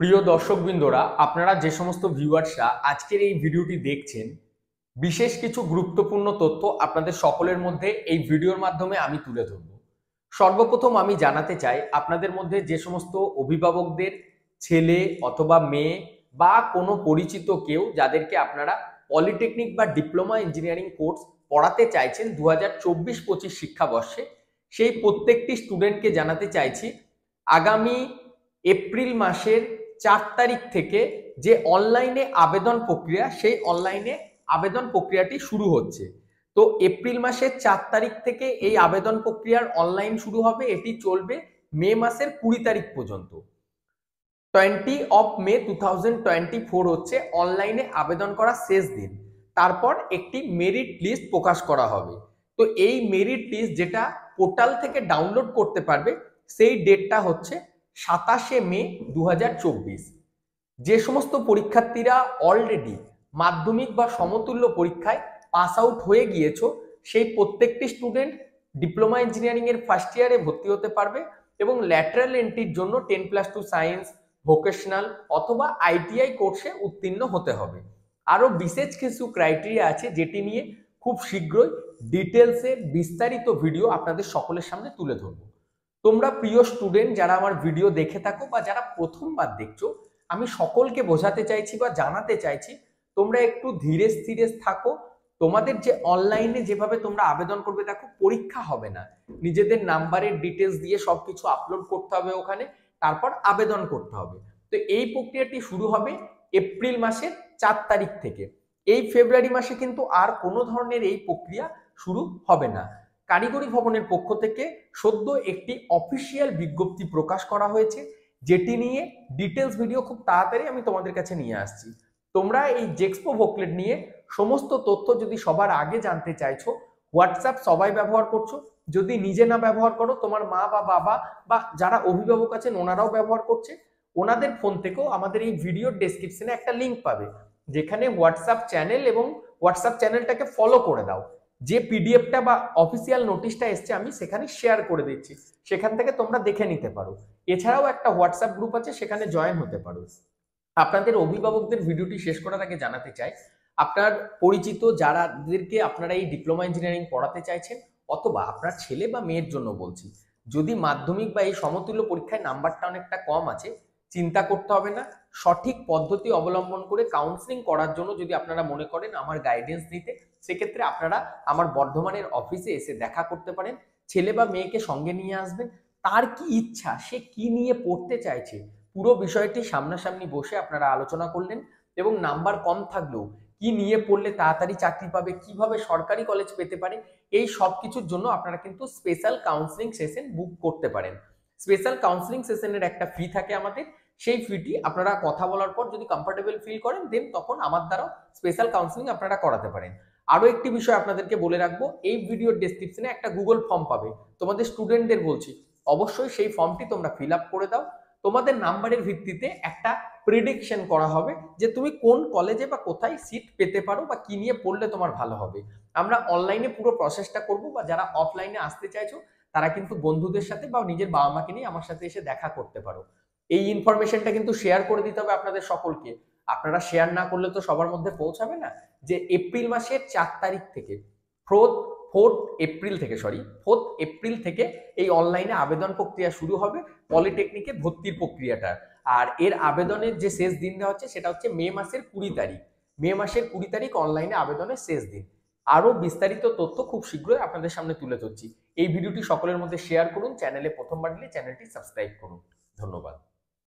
প্রিয় দর্শকবৃন্দরা আপনারা যে সমস্ত ভিউয়ার্সরা আজকের এই ভিডিওটি দেখছেন বিশেষ কিছু গুরুত্বপূর্ণ তথ্য আপনাদের সকলের মধ্যে এই ভিডিওর মাধ্যমে আমি তুলে ধরব সর্বপ্রথম আমি জানাতে চাই আপনাদের মধ্যে যে সমস্ত অভিভাবকদের ছেলে অথবা মেয়ে বা কোনো পরিচিত কেউ যাদেরকে আপনারা পলিটেকনিক বা ডিপ্লোমা ইঞ্জিনিয়ারিং কোর্স পড়াতে চাইছেন দু হাজার চব্বিশ পঁচিশ শিক্ষাবর্ষে সেই প্রত্যেকটি স্টুডেন্টকে জানাতে চাইছি আগামী এপ্রিল মাসের চার তারিখ থেকে যে অনলাইনে আবেদন প্রক্রিয়া সেই অনলাইনে আবেদন প্রক্রিয়াটি শুরু হচ্ছে তো এপ্রিল মাসের চার তারিখ থেকে এই আবেদন প্রক্রিয়ার অনলাইন শুরু হবে এটি চলবে মে মাসের কুড়ি তারিখ পর্যন্ত twenty of May two thousand twenty four হচ্ছে অনলাইনে আবেদন করার শেষ দিন তারপর একটি মেরিট লিস্ট প্রকাশ করা হবে তো এই মেরিট লিস্ট যেটা পোর্টাল থেকে ডাউনলোড করতে পারবে সেই ডেটটা হচ্ছে সাতাশে মে দু যে সমস্ত পরীক্ষার্থীরা অলরেডি মাধ্যমিক বা সমতুল্য পরীক্ষায় পাস আউট হয়ে গিয়েছ সেই প্রত্যেকটি স্টুডেন্ট ডিপ্লোমা ইঞ্জিনিয়ারিংয়ের ফার্স্ট ইয়ারে ভর্তি হতে পারবে এবং ল্যাটারাল এন্ট্রির জন্য ten plus two science vocational অথবা আইটিআই কোর্সে উত্তীর্ণ হতে হবে আরও বিশেষ কিছু ক্রাইটেরিয়া আছে যেটি নিয়ে খুব শীঘ্রই ডিটেলসে বিস্তারিত ভিডিও আপনাদের সকলের সামনে তুলে ধরবো তোমরা প্রিয় স্টুডেন্ট যারা আমার ভিডিও দেখে থাকো বা যারা প্রথমবার দেখছো আমি সকলকে বোঝাতে চাইছি বা জানাতে চাইছি তোমরা একটু ধীরে স্থিরে থাকো তোমাদের যে অনলাইনে যেভাবে তোমরা আবেদন করবে দেখো পরীক্ষা হবে না নিজেদের নাম্বারের ডিটেলস দিয়ে সবকিছু আপলোড করতে হবে ওখানে তারপর আবেদন করতে হবে তো এই প্রক্রিয়াটি শুরু হবে এপ্রিল মাসের চার তারিখ থেকে এই ফেব্রুয়ারি মাসে কিন্তু আর কোনো ধরনের এই প্রক্রিয়া শুরু হবে না কারিগরি ভবনের পক্ষ থেকে সদ্য একটি অফিসিয়াল বিজ্ঞপ্তি প্রকাশ করা হয়েছে যেটি নিয়ে ডিটেলস ভিডিও খুব তাড়াতাড়ি আমি তোমাদের কাছে নিয়ে আসছি তোমরা এই জেক্সপো ভোকলেট নিয়ে সমস্ত তথ্য যদি সবার আগে জানতে চাইছো হোয়াটসঅ্যাপ সবাই ব্যবহার করছো যদি নিজে না ব্যবহার করো তোমার মা বা বাবা বা যারা অভিভাবক আছেন ওনারাও ব্যবহার করছে ওনাদের ফোন থেকেও আমাদের এই ভিডিওর ডেসক্রিপশনে একটা লিঙ্ক পাবে যেখানে হোয়াটসঅ্যাপ চ্যানেল এবং হোয়াটসঅ্যাপ চ্যানেলটাকে ফলো করে দাও যে পিডিএফটা বা অফিসিয়াল নোটিশটা এসছে আমি সেখানে শেয়ার করে দিচ্ছি সেখান থেকে তোমরা দেখে নিতে পারো এছাড়াও একটা হোয়াটসঅ্যাপ গ্রুপ আছে সেখানে জয়েন হতে পারো আপনাদের অভিভাবকদের ভিডিওটি শেষ করার আগে জানাতে চাই আপনার পরিচিত যারাদেরকে আপনারা এই ডিপ্লোমা ইঞ্জিনিয়ারিং পড়াতে চাইছেন অথবা আপনার ছেলে বা মেয়ের জন্য বলছি যদি মাধ্যমিক বা এই সমতুল্য পরীক্ষায় নাম্বারটা অনেকটা কম আছে চিন্তা করতে হবে না সঠিক পদ্ধতি অবলম্বন করে কাউন্সিলিং করার জন্য যদি আপনারা মনে করেন আমার গাইডেন্স নিতে সেক্ষেত্রে আপনারা আমার বর্ধমানের অফিসে এসে দেখা করতে পারেন ছেলে বা মেয়েকে সঙ্গে নিয়ে আসবেন তার কি ইচ্ছা সে কি নিয়ে পড়তে চাইছে পুরো বিষয়টি সামনাসামনি বসে আপনারা আলোচনা করলেন এবং নাম্বার কম থাকলেও কি নিয়ে পড়লে তাড়াতাড়ি চাকরি পাবে কিভাবে সরকারি কলেজ পেতে পারে এই সব কিছুর জন্য আপনারা কিন্তু স্পেশাল কাউন্সিলিং সেশন বুক করতে পারেন স্পেশাল কাউন্সিলিং সেশনের একটা ফি থাকে আমাদের সেই ফিটি আপনারা কথা বলার পর যদি কমফোর্টেবল ফিল করেন দেন তখন আমার দ্বারা স্পেশাল কাউন্সিলিং আপনারা করাতে পারেন আরও একটি বিষয় আপনাদেরকে বলে রাখবো এই ভিডিওর ডিসক্রিপশনে একটা গুগল ফর্ম পাবে তোমাদের স্টুডেন্টদের বলছি অবশ্যই সেই ফর্মটি তোমরা ফিল আপ করে দাও তোমাদের নাম্বারের ভিত্তিতে একটা প্রিডিকশন করা হবে যে তুমি কোন কলেজে বা কোথায় সিট পেতে পারো বা কি নিয়ে পড়লে তোমার ভালো হবে আমরা অনলাইনে পুরো প্রসেসটা করব বা যারা অফলাইনে আসতে চাইছো তারা কিন্তু বন্ধুদের সাথে বা নিজের বাবা মাকে নিয়ে আমার সাথে এসে দেখা করতে পারো এই ইনফরমেশনটা কিন্তু শেয়ার করে দিতে হবে আপনাদের সকলকে আপনারা শেয়ার না করলে তো সবার মধ্যে পৌঁছাবে না যে এপ্রিল মাসের চার তারিখ থেকে ফোর্থ ফোর্থ এপ্রিল থেকে সরি ফোর্থ এপ্রিল থেকে এই অনলাইনে আবেদন প্রক্রিয়া শুরু হবে পলিটেকনিকে ভর্তির প্রক্রিয়াটা আর এর আবেদনের যে শেষ দিন দেওয়া হচ্ছে সেটা হচ্ছে মে মাসের কুড়ি তারিখ মে মাসের কুড়ি তারিখ অনলাইনে আবেদনের শেষ দিন আরও বিস্তারিত তথ্য খুব শীঘ্রই আপনাদের সামনে তুলে ধরছি এই ভিডিওটি সকলের মধ্যে শেয়ার করুন চ্যানেলে প্রথমবার দিলে চ্যানেলটি সাবস্ক্রাইব করুন ধন্যবাদ